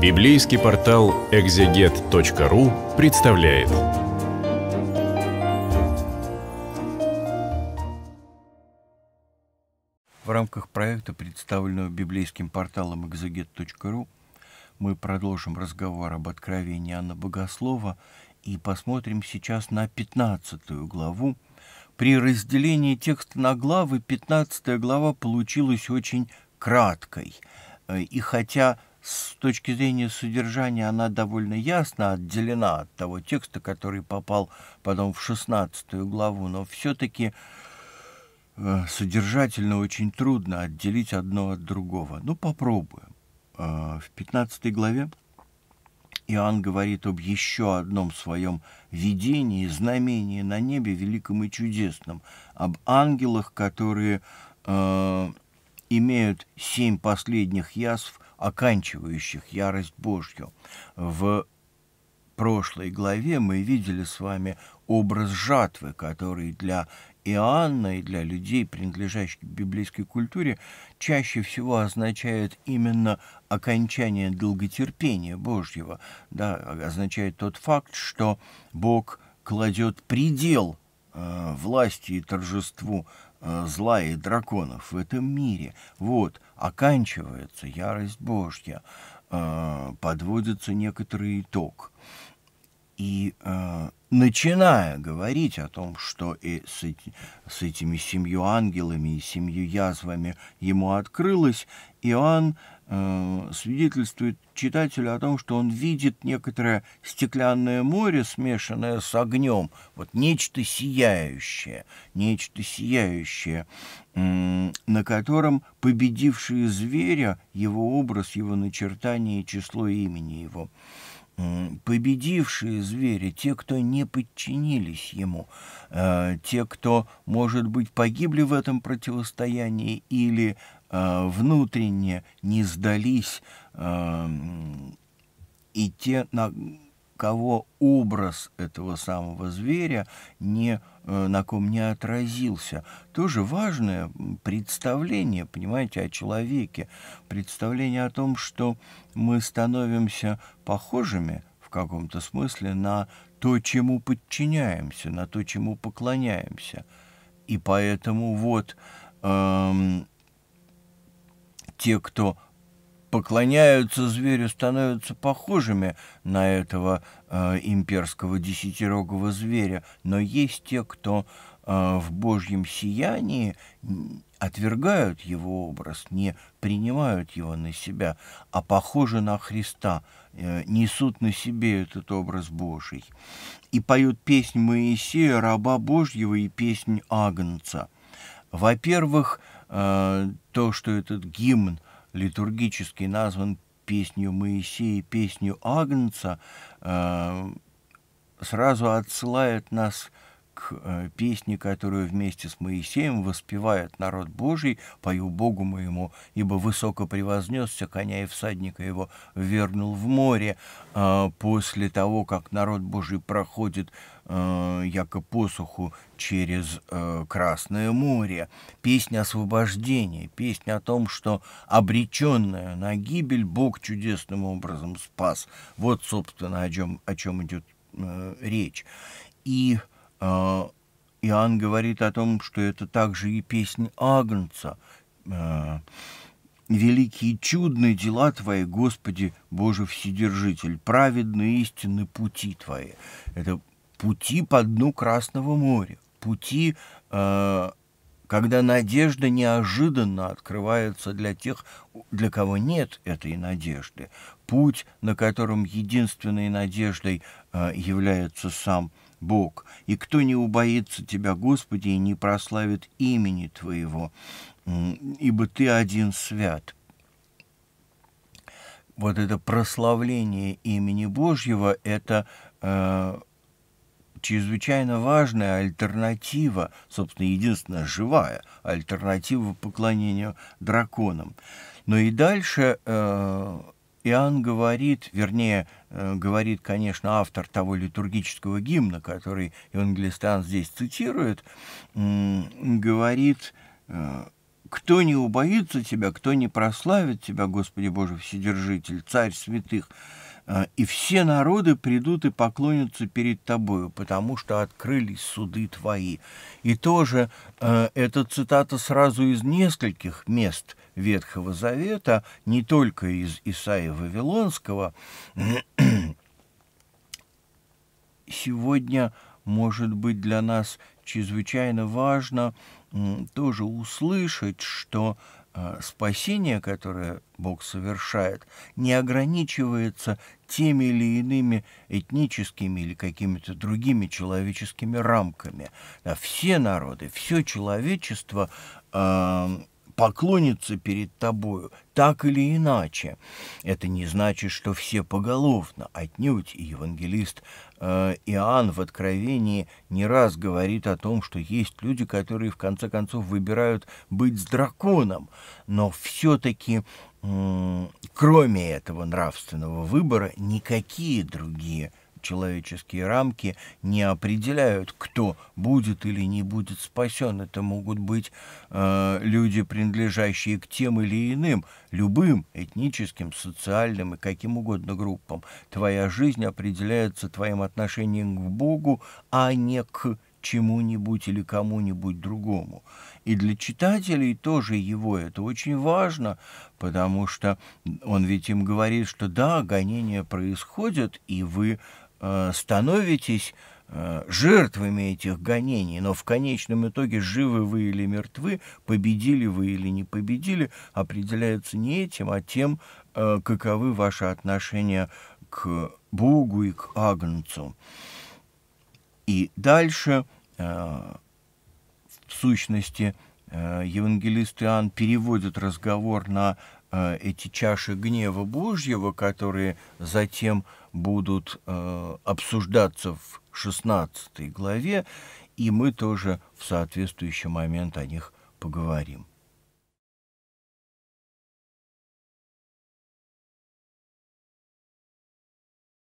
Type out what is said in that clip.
Библейский портал экзегет.ру представляет. В рамках проекта, представленного библейским порталом экзегет.ру, мы продолжим разговор об откровении Анна Богослова и посмотрим сейчас на 15 главу. При разделении текста на главы 15 глава получилась очень краткой. Э, и хотя с точки зрения содержания она довольно ясно отделена от того текста, который попал потом в 16 главу, но все-таки э, содержательно очень трудно отделить одно от другого. Ну, попробуем. Э, в 15 главе Иоанн говорит об еще одном своем видении, знамении на небе великом и чудесном, об ангелах, которые э, имеют семь последних язв – оканчивающих ярость Божью. В прошлой главе мы видели с вами образ жатвы, который для Иоанна и для людей, принадлежащих к библейской культуре, чаще всего означает именно окончание долготерпения Божьего, да, означает тот факт, что Бог кладет предел э, власти и торжеству Э, зла и драконов в этом мире. Вот, оканчивается ярость Божья, э, подводится некоторый итог. И э, начиная говорить о том, что и с, с этими семью ангелами и семью язвами ему открылось, Иоанн э, свидетельствует читателю о том, что он видит некоторое стеклянное море, смешанное с огнем, вот нечто сияющее, нечто сияющее, на котором победившие зверя, его образ, его начертание и число имени его – Э, победившие звери, те, кто не подчинились ему, э, те, кто, может быть, погибли в этом противостоянии или э, внутренне не сдались, и те, кого образ этого самого зверя не, э, на ком не отразился. Тоже важное представление, понимаете, о человеке, представление о том, что мы становимся похожими в каком-то смысле на то, чему подчиняемся, на то, чему поклоняемся. И поэтому вот эм, те, кто поклоняются зверю, становятся похожими на этого э, имперского десятирогого зверя, но есть те, кто э, в Божьем сиянии отвергают его образ, не принимают его на себя, а похожи на Христа, э, несут на себе этот образ Божий. И поют песнь Моисея, раба Божьего, и песнь Агнца. Во-первых, э, то, что этот гимн – литургически назван песню Моисея, песню Агнца, э, сразу отсылает нас к к э, песне, которую вместе с Моисеем воспевает народ Божий, «Пою Богу моему, ибо высоко превознесся коня и всадника его, вернул в море». А после того, как народ Божий проходит э, яко посуху через э, Красное море, песня освобождения, песня о том, что обреченная на гибель Бог чудесным образом спас. Вот, собственно, о чем, о чем идет речь. И э, а, Иоанн говорит о том, что это также и песнь Агнца. А, «Великие чудные дела Твои, Господи, Боже Вседержитель, праведные истины пути Твои». Это пути по дну Красного моря, пути а, когда надежда неожиданно открывается для тех, для кого нет этой надежды, путь, на котором единственной надеждой э, является сам Бог, и кто не убоится Тебя, Господи, и не прославит имени Твоего, ибо Ты один свят. Вот это прославление имени Божьего – это э, чрезвычайно важная альтернатива, собственно, единственная живая альтернатива поклонению драконам. Но и дальше э, Иоанн говорит, вернее, э, говорит, конечно, автор того литургического гимна, который Евангелистан здесь цитирует, э, говорит... Э, кто не убоится Тебя, кто не прославит Тебя, Господи Боже Вседержитель, Царь святых, а, и все народы придут и поклонятся перед тобою, потому что открылись суды твои. И тоже э, эта цитата сразу из нескольких мест Ветхого Завета, не только из Исаия Вавилонского. Сегодня может быть для нас чрезвычайно важно тоже услышать, что Э, спасение, которое Бог совершает, не ограничивается теми или иными этническими или какими-то другими человеческими рамками. все народы, все человечество эм, поклонятся перед тобою, так или иначе. Это не значит, что все поголовно, отнюдь, и евангелист э, Иоанн в Откровении не раз говорит о том, что есть люди, которые в конце концов выбирают быть с драконом, но все-таки э, кроме этого нравственного выбора никакие другие человеческие рамки не определяют, кто будет или не будет спасен. Это могут быть э, люди, принадлежащие к тем или иным, любым этническим, социальным и каким угодно группам. Твоя жизнь определяется твоим отношением к Богу, а не к чему-нибудь или кому-нибудь другому. И для читателей тоже его это очень важно, потому что он ведь им говорит, что да, гонения происходят, и вы Э, становитесь э, жертвами этих гонений, но в конечном итоге живы вы или мертвы, победили вы или не победили, определяется не этим, а тем, э, каковы ваши отношения к Богу и к Агнцу. И дальше, в сущности, евангелист Иоанн переводит разговор на эти чаши гнева Божьего, которые затем э, будут э, обсуждаться в 16 главе, и мы тоже в соответствующий момент о них поговорим.